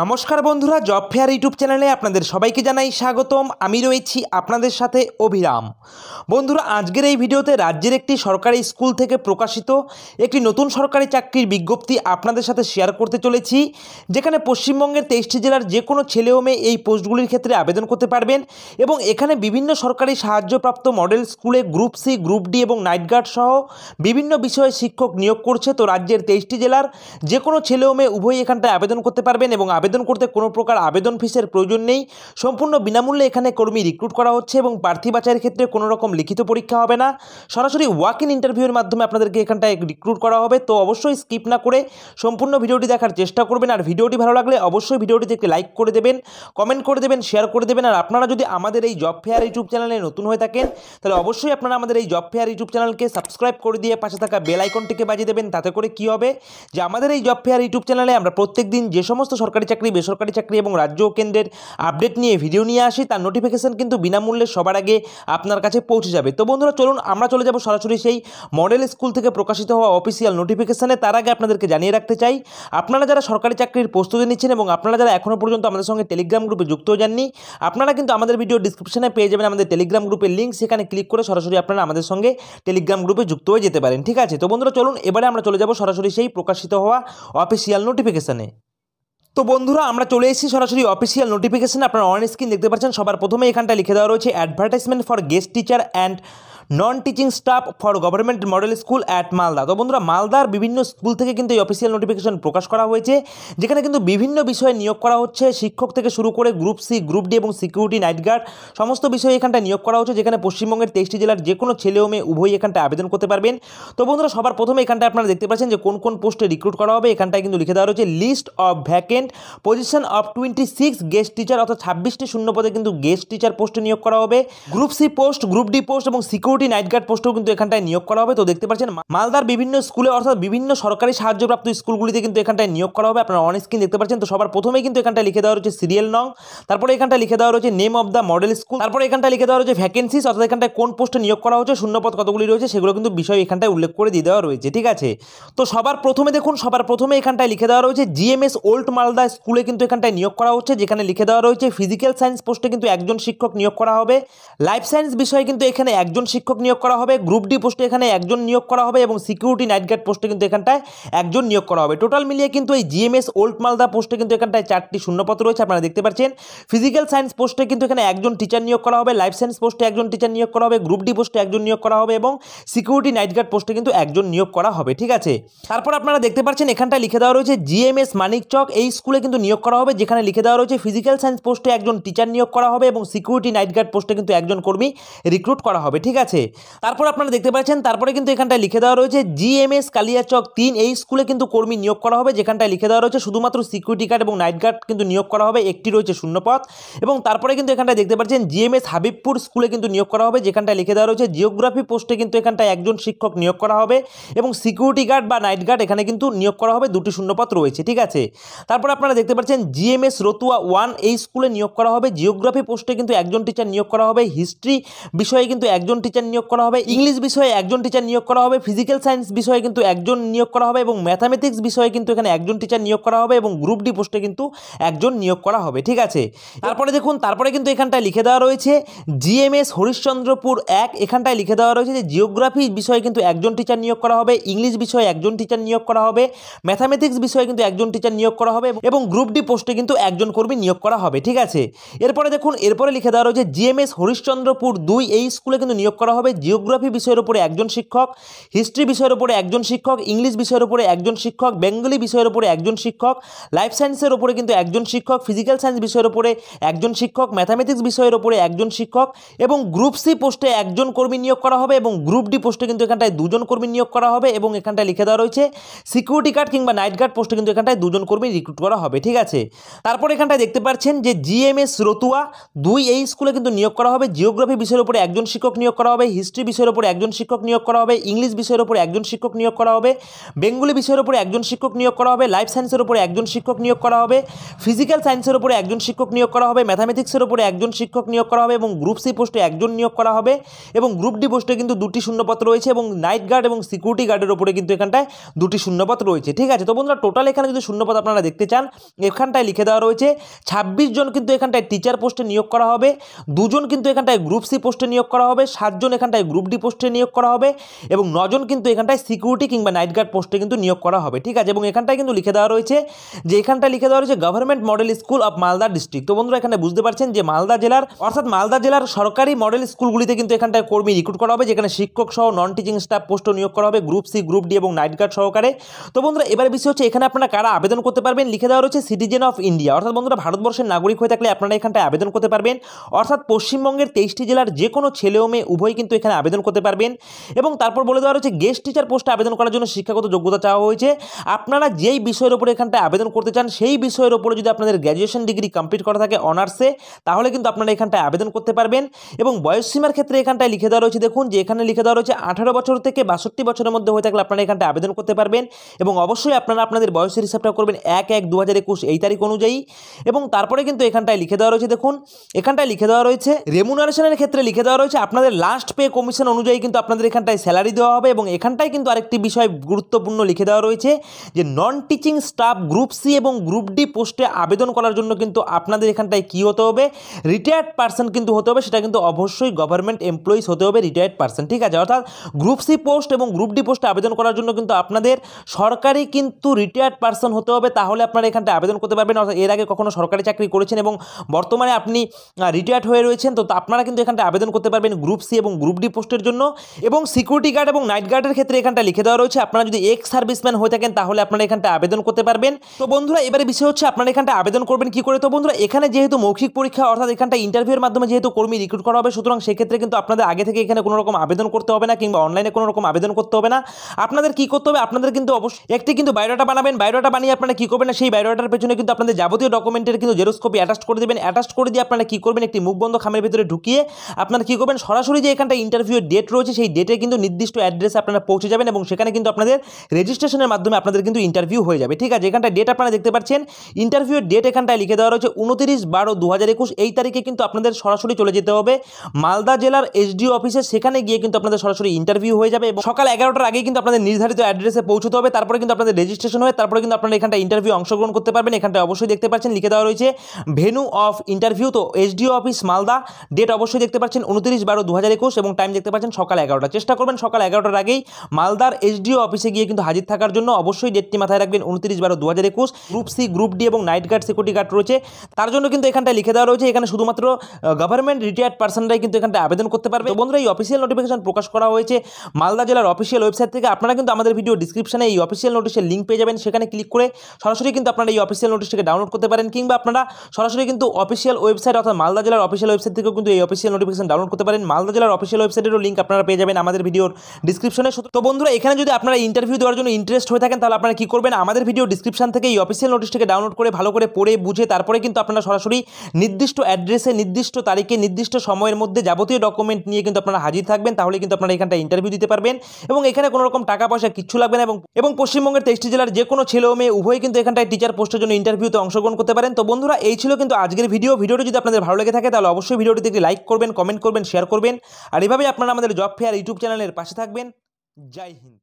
নমস্কার বন্ধুরা job fair YouTube চ্যানেলে আপনাদের সবাইকে জানাই স্বাগতম আমি রয়েছি আপনাদের সাথে অভিরাম বন্ধুরা আজকের এই ভিডিওতে রাজ্যের একটি সরকারি স্কুল থেকে প্রকাশিত একটি নতুন সরকারি চাকরির বিজ্ঞপ্তি আপনাদের সাথে শেয়ার করতে চলেছি যেখানে পশ্চিমবঙ্গের তেইশটি জেলার যে কোনো ছেলে ও মেয়ে এই পোস্টগুলির ক্ষেত্রে আবেদন করতে পারবেন এবং এখানে বিভিন্ন সরকারি সাহায্যপ্রাপ্ত মডেল স্কুলে গ্রুপ সি গ্রুপ ডি এবং নাইট গার্ড সহ বিভিন্ন বিষয়ে শিক্ষক নিয়োগ করছে তো রাজ্যের তেইশটি জেলার যে কোনো ছেলে ও মেয়ে উভয়ই এখানটায় আবেদন করতে পারবেন এবং আবেদন করতে কোনো প্রকার আবেদন ফিসের প্রয়োজন নেই সম্পূর্ণ বিনামূল্যে এখানে কর্মী রিক্রুট করা হচ্ছে এবং প্রার্থী বাছাইয়ের ক্ষেত্রে কোনো রকম লিখিত পরীক্ষা হবে না সরাসরি ওয়াক ইন ইন্টারভিউয়ের মাধ্যমে আপনাদেরকে এখানটায় রিক্রুট করা হবে তো অবশ্যই স্কিপ না করে সম্পূর্ণ ভিডিওটি দেখার চেষ্টা করবেন আর ভিডিওটি ভালো লাগলে অবশ্যই ভিডিওটিতে একটি লাইক করে দেবেন কমেন্ট করে দেবেন শেয়ার করে দেবেন আর আপনারা যদি আমাদের এই জব ফেয়ার ইউটিউব চ্যানেলে নতুন হয়ে থাকেন তাহলে অবশ্যই আপনারা আমাদের এই জব ফেয়ার ইউটিউব চ্যানেলকে সাবস্ক্রাইব করে দিয়ে পাশে থাকা বেল আইকনটিকে বাজিয়ে দেবেন তাতে করে কি হবে যে আমাদের এই জব ফেয়ার ইউটিউব চ্যানেলে আমরা প্রত্যেক দিন যে সমস্ত সরকারি চাকরি বেসরকারি চাকরি এবং রাজ্য ও কেন্দ্রের আপডেট নিয়ে ভিডিও নিয়ে আসি তার নোটিফিকেশান কিন্তু বিনামূল্যে সবার আগে আপনার কাছে পৌঁছে যাবে তো বন্ধুরা চলুন আমরা চলে যাব সরাসরি সেই মডেল স্কুল থেকে প্রকাশিত হওয়া অফিসিয়াল নোটিফিকেশানে তার আগে আপনাদেরকে জানিয়ে রাখতে চাই আপনারা যারা সরকারি চাকরির প্রস্তুতি নিচ্ছেন এবং আপনারা যারা এখনও পর্যন্ত আমাদের সঙ্গে টেলিগ্রাম গ্রুপে যুক্ত হয়ে যাননি আপনারা কিন্তু আমাদের ভিডিও ডিসক্রিপশনে পেয়ে যাবেন আমাদের টেলিগ্রাম গ্রুপের লিঙ্ক সেখানে ক্লিক করে সরাসরি আপনারা আমাদের সঙ্গে টেলিগ্রাম গ্রুপে যুক্ত হয়ে যেতে পারেন ঠিক আছে তো বন্ধুরা চলুন এবারে আমরা চলে যাব সরাসরি সেই প্রকাশিত হওয়া অফিসিয়াল নোটিফিকেশানে তো বন্ধুরা আমরা চলে এসেছি সরাসরি অফিসিয়াল নোটিফিকেশান আপনারা অন স্ক্রিন দেখতে পাচ্ছেন সবার প্রথমে এখানটা লিখে দেওয়া রয়েছে advertisement for guest teacher and non teaching staff for government model school at Malda তো বন্ধুরা মালদার বিভিন্ন স্কুল থেকে কিন্তু এই অফিসিয়াল নোটিফিকেশন প্রকাশ করা হয়েছে যেখানে কিন্তু বিভিন্ন বিষয়ে নিয়োগ করা হচ্ছে শিক্ষক থেকে শুরু করে গ্রুপ সি গ্রুপ ডি এবং সিকিউরিটি নাইট গার্ড সমস্ত বিষয়ে এখানটায় নিয়োগ করা হচ্ছে যেখানে পশ্চিমবঙ্গের তেইশটি জেলার যে কোনো ছেলে ও মেয়ে উভয় এখানটায় আবেদন করতে পারবেন তো বন্ধুরা সবার প্রথমে এখানটা আপনারা দেখতে পাচ্ছেন যে কোন কোন পোস্টে রিক্রুট করা হবে এখানটায় কিন্তু লিখে দেওয়া রয়েছে list of vacant position of twenty six guest teacher অর্থাৎ ছাব্বিশটি শূন্য পদে কিন্তু গেস্ট টিচার পোস্টে নিয়োগ করা হবে group C post group D post এবং সিকিউরিটি সিকিউরিটি নাইট গার্ড পোস্টও কিন্তু এখানটায় নিয়োগ করা হবে তো দেখতে পাচ্ছেন মালদার বিভিন্ন স্কুলে অর্থাৎ বিভিন্ন সরকারি সাহায্যপ্রাপ্ত স্কুলগুলিতে কিন্তু এখানটায় নিয়োগ করা হবে আপনারা অন স্ক্রিন দেখতে পাচ্ছেন তো সবার প্রথমে কিন্তু এখানটা লিখে দেওয়া রয়েছে সিরিয়াল নং তারপরে এখানটা লিখে দেওয়া রয়েছে name of the model school তারপরে এখানটা লিখে দেওয়া রয়েছে ভ্যাকেন্সিস অর্থাৎ এখানটায় কোন পোস্টে নিয়োগ করা হচ্ছে শূন্যপথ কতগুলি রয়েছে সেগুলো কিন্তু বিষয় এখানটায় উল্লেখ করে দিয়ে দেওয়া রয়েছে ঠিক আছে তো সবার প্রথমে দেখুন সবার প্রথমে এখানটায় লিখে দেওয়া রয়েছে জিএমএস ওল্ড মালদা স্কুলে কিন্তু এখানটায় নিয়োগ করা হচ্ছে যেখানে লিখে দেওয়া রয়েছে ফিজিক্যাল সায়েন্স পোস্টে কিন্তু একজন শিক্ষক নিয়োগ করা হবে লাইফ সায়েন্স বিষয়ে কিন্তু এখানে একজন শিক্ষক শিক্ষক নিয়োগ করা হবে গ্রুপ ডি পোস্টে এখানে একজন নিয়োগ করা হবে এবং সিকিউরিটি নাইট গার্ড পোস্টে কিন্তু এখানটায় একজন নিয়োগ করা হবে টোটাল মিলিয়ে কিন্তু এই জিএমএস ওল্ড মালদা পোস্টে কিন্তু এখানটায় চারটি শূন্যপত্র রয়েছে আপনারা দেখতে পাচ্ছেন ফিজিক্যাল সায়েন্স পোস্টে কিন্তু এখানে একজন টিচার নিয়োগ করা হবে লাইফ সায়েন্স পোস্টে একজন টিচার নিয়োগ করা হবে গ্রুপ ডি পোস্টে একজন নিয়োগ করা হবে এবং সিকিউরিটি নাইট গার্ড পোস্টে কিন্তু একজন নিয়োগ করা হবে ঠিক আছে তারপর আপনারা দেখতে পাচ্ছেন এখানটায় লিখে দেওয়া রয়েছে জিএমএস মানিক চক এই স্কুলে কিন্তু নিয়োগ করা হবে যেখানে লিখে দেওয়া রয়েছে ফিজিক্যাল সায়েন্স পোস্টে একজন টিচার নিয়োগ করা হবে এবং সিকিউরিটি নাইট গার্ড পোস্টে কিন্তু একজন কর্মী রিক্রুট করা হবে ঠিক আছে আছে তারপর আপনারা দেখতে পাচ্ছেন তারপরে কিন্তু এখানটায় লিখে দেওয়া রয়েছে জিএমএস কালিয়াচক তিন এই স্কুলে কিন্তু কর্মী নিয়োগ করা হবে যেখানটায় লিখে দেওয়া রয়েছে শুধুমাত্র সিকিউরিটি গার্ড এবং নাইট গার্ড কিন্তু নিয়োগ করা হবে একটি রয়েছে শূন্যপথ এবং তারপরে কিন্তু এখানটায় দেখতে পাচ্ছেন জিএমএস হাবিবপুর স্কুলে কিন্তু নিয়োগ করা হবে যেখানটায় লিখে দেওয়া রয়েছে জিওগ্রাফি পোস্টে কিন্তু এখানটায় একজন শিক্ষক নিয়োগ করা হবে এবং সিকিউরিটি গার্ড বা নাইট গার্ড এখানে কিন্তু নিয়োগ করা হবে দুটি শূন্যপথ রয়েছে ঠিক আছে তারপর আপনারা দেখতে পাচ্ছেন জিএমএস রতুয়া ওয়ান এই স্কুলে নিয়োগ করা হবে জিওগ্রাফি পোস্টে কিন্তু একজন টিচার নিয়োগ করা হবে হিস্ট্রি বিষয়ে কিন্তু একজন টিচার টিচার নিয়োগ করা হবে ইংলিশ বিষয়ে একজন টিচার নিয়োগ করা হবে ফিজিক্যাল সায়েন্স বিষয়ে কিন্তু একজন নিয়োগ করা হবে এবং ম্যাথামেটিক্স বিষয়ে কিন্তু এখানে একজন টিচার নিয়োগ করা হবে এবং গ্রুপ ডি পোস্টে কিন্তু একজন নিয়োগ করা হবে ঠিক আছে তারপরে দেখুন তারপরে কিন্তু এখানটায় লিখে দেওয়া রয়েছে জিএমএস হরিশ্চন্দ্রপুর এক এখানটায় লিখে দেওয়া রয়েছে যে জিওগ্রাফি বিষয়ে কিন্তু একজন টিচার নিয়োগ করা হবে ইংলিশ বিষয়ে একজন টিচার নিয়োগ করা হবে ম্যাথামেটিক্স বিষয়ে কিন্তু একজন টিচার নিয়োগ করা হবে এবং গ্রুপ ডি পোস্টে কিন্তু একজন কর্মী নিয়োগ করা হবে ঠিক আছে এরপরে দেখুন এরপরে লিখে দেওয়া রয়েছে জিএমএস হরিশ্চন্দ্রপুর দুই এই স্কুলে কিন্তু নিয়োগ করা করা হবে জিওগ্রাফি বিষয়ের উপরে একজন শিক্ষক হিস্ট্রি বিষয়ের উপরে একজন শিক্ষক ইংলিশ বিষয়ের উপরে একজন শিক্ষক বেঙ্গলি বিষয়ের উপরে একজন শিক্ষক লাইফ সায়েন্সের উপরে কিন্তু একজন শিক্ষক ফিজিক্যাল সায়েন্স বিষয়ের উপরে একজন শিক্ষক ম্যাথামেটিক্স বিষয়ের উপরে একজন শিক্ষক এবং গ্রুপ সি পোস্টে একজন কর্মী নিয়োগ করা হবে এবং গ্রুপ ডি পোস্টে কিন্তু এখানটায় দুজন কর্মী নিয়োগ করা হবে এবং এখানটায় লিখে দেওয়া রয়েছে সিকিউরিটি গার্ড কিংবা নাইট গার্ড পোস্টে কিন্তু এখানটায় দুজন কর্মী রিক্রুট করা হবে ঠিক আছে তারপর এখানটায় দেখতে পাচ্ছেন যে জিএমএস রতুয়া দুই এই স্কুলে কিন্তু নিয়োগ করা হবে জিওগ্রাফি বিষয়ের উপরে একজন শিক্ষক নিয়োগ করা হবে হবে হিস্ট্রি বিষয়ের ওপর একজন শিক্ষক নিয়োগ করা হবে ইংলিশ বিষয়ের ওপর একজন শিক্ষক নিয়োগ করা হবে বেঙ্গুলি বিষয়ের ওপর একজন শিক্ষক নিয়োগ করা হবে লাইফ সায়েন্সের ওপরে একজন শিক্ষক নিয়োগ করা হবে ফিজিক্যাল সায়েন্সের ওপরে একজন শিক্ষক নিয়োগ করা হবে ম্যাথামেটিক্সের ওপরে একজন শিক্ষক নিয়োগ করা হবে এবং গ্রুপ সি পোস্টে একজন নিয়োগ করা হবে এবং গ্রুপ ডি পোস্টে কিন্তু দুটি শূন্যপত্র রয়েছে এবং নাইট গার্ড এবং সিকিউরিটি গার্ডের ওপরে কিন্তু এখানটায় দুটি শূন্যপত্র রয়েছে ঠিক আছে তো বন্ধুরা টোটাল এখানে যদি শূন্যপথ আপনারা দেখতে চান এখানটায় লিখে দেওয়া রয়েছে ছাব্বিশ জন কিন্তু এখানটায় টিচার পোস্টে নিয়োগ করা হবে দুজন কিন্তু এখানটায় গ্রুপ সি পোস্টে নিয়োগ করা হবে সাতজন এখানটায় গ্রুপ ডি পোস্টে নিয়োগ করা হবে এবং নজন কিন্তু এখানটায় সিকিউরিটি কিংবা নাইট গার্ড পোস্টে কিন্তু নিয়োগ করা হবে ঠিক আছে এবং এখানটায় কিন্তু লিখে দেওয়া রয়েছে যে এখানটায় লিখে দেওয়া রয়েছে government model school of Malda district তো বন্ধুরা এখানে বুঝতে পারছেন যে মালদা জেলার অর্থাৎ মালদা জেলার সরকারি মডেল স্কুলগুলিতে কিন্তু এখানটায় কর্মী রিক্রুট করা হবে যেখানে শিক্ষক সহ নন টিচিং স্টাফ পোস্ট নিয়োগ করা হবে গ্রুপ সি গ্রুপ ডি এবং নাইট গার্ড সহকারে তো বন্ধুরা এবার বিষয় হচ্ছে এখানে আপনারা কারা আবেদন করতে পারবেন লিখে দেওয়া রয়েছে সিটিজেন অফ ইন্ডিয়া অর্থাৎ বন্ধুরা ভারতবর্ষের নাগরিক হয়ে থাকলে আপনারা এখানটায় আবেদন করতে পারবেন অর্থাৎ পশ্চিমবঙ্গের তেইশটি জেলার যে কোনো ছেলে ও মেয়ে উভয় কিন্তু এখানে আবেদন করতে পারবেন এবং তারপর বলে দেওয়া হচ্ছে গেস্ট টিচার পোস্টে আবেদন করার জন্য শিক্ষাগত যোগ্যতা চাওয়া হয়েছে আপনারা যেই বিষয়ের উপরে এখানটায় আবেদন করতে চান সেই বিষয়ের উপরে যদি আপনাদের গ্র্যাজুয়েশন ডিগ্রি কমপ্লিট করা থাকে অনার্সে তাহলে কিন্তু আপনারা এখানটায় আবেদন করতে পারবেন এবং বয়সসীমার ক্ষেত্রে এখানটায় লিখে দেওয়া রয়েছে দেখুন যে এখানে লিখে দেওয়া রয়েছে আঠারো বছর থেকে বাষট্টি বছরের মধ্যে হয়ে থাকলে আপনারা এখানটায় আবেদন করতে পারবেন এবং অবশ্যই আপনারা আপনাদের বয়সের হিসাবটা করবেন এক এক দু হাজার একুশ এই তারিখ অনুযায়ী এবং তারপরে কিন্তু এখানটায় লিখে দেওয়া রয়েছে দেখুন এখানটায় লিখে দেওয়া রয়েছে রেমুনারেশনের ক্ষেত্রে লিখে দেওয়া রয়েছে আপনাদের লাস্ট লাস্ট পে কমিশন অনুযায়ী কিন্তু আপনাদের এখানটায় স্যালারি দেওয়া হবে এবং এখানটায় কিন্তু আরেকটি বিষয় গুরুত্বপূর্ণ লিখে দেওয়া রয়েছে যে non teaching staff group C এবং গ্রুপ ডি পোস্টে আবেদন করার জন্য কিন্তু আপনাদের এখানটায় কী হতে হবে রিটায়ার্ড পার্সন কিন্তু হতে হবে সেটা কিন্তু অবশ্যই গভর্নমেন্ট এমপ্লয়িজ হতে হবে রিটায়ার্ড পার্সন ঠিক আছে অর্থাৎ গ্রুপ সি পোস্ট এবং গ্রুপ ডি পোস্টে আবেদন করার জন্য কিন্তু আপনাদের সরকারি কিন্তু রিটায়ার্ড পার্সন হতে হবে তাহলে আপনারা এখানটায় আবেদন করতে পারবেন অর্থাৎ এর আগে কখনো সরকারি চাকরি করেছেন এবং বর্তমানে আপনি রিটায়ার্ড হয়ে রয়েছেন তো আপনারা কিন্তু এখানটায় আবেদন করতে পারবেন গ্রুপ সি এবং গ্রুপ ডি পোস্টের জন্য এবং সিকিউরিটি গার্ড এবং নাইট গার্ডের ক্ষেত্রে এখানটা লিখে দেওয়া রয়েছে আপনারা যদি এক্স সার্ভিসম্যান হয়ে থাকেন তাহলে আপনারা এখানটা আবেদন করতে পারবেন তো বন্ধুরা এবারে বিষয় হচ্ছে আপনারা এখানটা আবেদন করবেন কি করে তো বন্ধুরা এখানে যেহেতু মৌখিক পরীক্ষা অর্থাৎ এখানটা ইন্টারভিউর মাধ্যমে যেহেতু কর্মী রিক্রুট করা হবে সুতরাং সেক্ষেত্রে কিন্তু আপনাদের আগে থেকে এখানে কোনো রকম আবেদন করতে হবে না কিংবা অনলাইনে কোনো রকম আবেদন করতে হবে না আপনাদের কি করতে হবে আপনাদের কিন্তু অবশ্যই একটি কিন্তু বায়োডাটা বানাবেন বায়োডাটা বানিয়ে আপনারা কি করবেন সেই বায়োডাটার পেছনে কিন্তু আপনাদের যাবতীয় ডকুমেন্টের কিন্তু জেরোস্কপি অ্যাটাচ করে দেবেন অ্যাটাচ করে দিয়ে আপনারা কি করবেন একটি মুখ বন্ধ খামের ভিতরে ঢুকিয়ে আপনারা কি করবেন সরাসরি যে যেখানটা ইন্টারভিউয়ের ডেট রয়েছে সেই ডেটে কিন্তু নির্দিষ্ট অ্যাড্রেসে আপনারা পৌঁছে যাবেন এবং সেখানে কিন্তু আপনাদের রেজিস্ট্রেশনের মাধ্যমে আপনাদের কিন্তু ইন্টারভিউ হয়ে যাবে ঠিক আছে এখানটা ডেট আপনারা দেখতে পাচ্ছেন ইন্টারভিউয়ের ডেট এখানটায় লিখে দেওয়া রয়েছে উনত্রিশ বারো দু এই তারিখে কিন্তু আপনাদের সরাসরি চলে যেতে হবে মালদা জেলার এসডিও অফিসে সেখানে গিয়ে কিন্তু আপনাদের সরাসরি ইন্টারভিউ হয়ে যাবে এবং সকাল এগারোটার আগে কিন্তু আপনাদের নির্ধারিত অ্যাড্রেসে পৌঁছতে হবে তারপরে কিন্তু আপনাদের রেজিস্ট্রেশন হয়ে তারপরে কিন্তু আপনারা এখানটা ইন্টারভিউ অংশগ্রহণ করতে পারবেন এখানটায় অবশ্যই দেখতে পাচ্ছেন লিখে দেওয়া রয়েছে ভেনু অফ ইন্টারভিউ তো এসডিও অফিস মালদা ডেট অবশ্যই দেখতে পাচ্ছেন উনত্রিশ বারো দু একুশ ঘোষ এবং টাইম দেখতে পাচ্ছেন সকাল এগারোটা চেষ্টা করবেন সকাল এগারোটার আগেই মালদার এসডিও অফিসে গিয়ে কিন্তু হাজির থাকার জন্য অবশ্যই ডেটটি মাথায় রাখবেন উনত্রিশ বারো দু হাজার একুশ গ্রুপ সি গ্রুপ ডি এবং নাইট গার্ড সিকিউরিটি গার্ড রয়েছে তার জন্য কিন্তু এখানটা লিখে দেওয়া রয়েছে এখানে শুধুমাত্র গভর্নমেন্ট রিটায়ার্ড পার্সনরাই কিন্তু এখানটা আবেদন করতে পারবে বন্ধুরা এই অফিসিয়াল নোটিফিকেশন প্রকাশ করা হয়েছে মালদা জেলার অফিসিয়াল ওয়েবসাইট থেকে আপনারা কিন্তু আমাদের ভিডিও ডিসক্রিপশনে এই অফিসিয়াল নোটিশের লিঙ্ক পেয়ে যাবেন সেখানে ক্লিক করে সরাসরি কিন্তু আপনারা এই অফিসিয়াল নোটিশটিকে ডাউনলোড করতে পারেন কিংবা আপনারা সরাসরি কিন্তু অফিসিয়াল ওয়েবসাইট অর্থাৎ মালদা জেলার অফিসিয়াল ওয়েবসাইট থেকেও কিন্তু এই অফিসিয়াল নোটিফিকেশন ডাউনলোড করতে পারেন মালদা জেলার অফিসিয়াল ওয়েবসাইটেরও লিঙ্ক আপনারা পেয়ে যাবেন আমাদের ভিডিওর ডিসক্রিপশনে তো বন্ধুরা এখানে যদি আপনারা ইন্টারভিউ দেওয়ার জন্য ইন্টারেস্ট হয়ে থাকেন তাহলে আপনারা কী করবেন আমাদের ভিডিও ডিসক্রিপশন থেকে এই অফিসিয়াল নোটিশটাকে ডাউনলোড করে ভালো করে পড়ে বুঝে তারপরে কিন্তু আপনারা সরাসরি নির্দিষ্ট অ্যাড্রেসে নির্দিষ্ট তারিখে নির্দিষ্ট সময়ের মধ্যে যাবতীয় ডকুমেন্ট নিয়ে কিন্তু আপনারা হাজির থাকবেন তাহলে কিন্তু আপনারা এখানটা ইন্টারভিউ দিতে পারবেন এবং এখানে কোনো রকম টাকা পয়সা কিচ্ছু লাগবে না এবং পশ্চিমবঙ্গের তেইশটি জেলার যে কোনো ছেলে মেয়ে উভয়ই কিন্তু এখানটায় টিচার পোস্টের জন্য ইন্টারভিউতে অংশগ্রহণ করতে পারেন তো বন্ধুরা এই ছিল কিন্তু আজকের ভিডিও ভিডিওটি যদি আপনাদের ভালো লেগে থাকে তাহলে অবশ্যই ভিডিওটিতে একটি লাইক করবেন কমেন্ট করবেন শেয়ার করবেন আর এভাবেই আপনারা আমাদের জব ফেয়ার ইউটিউব চ্যানেলের পাশে থাকবেন জয় হিন্দ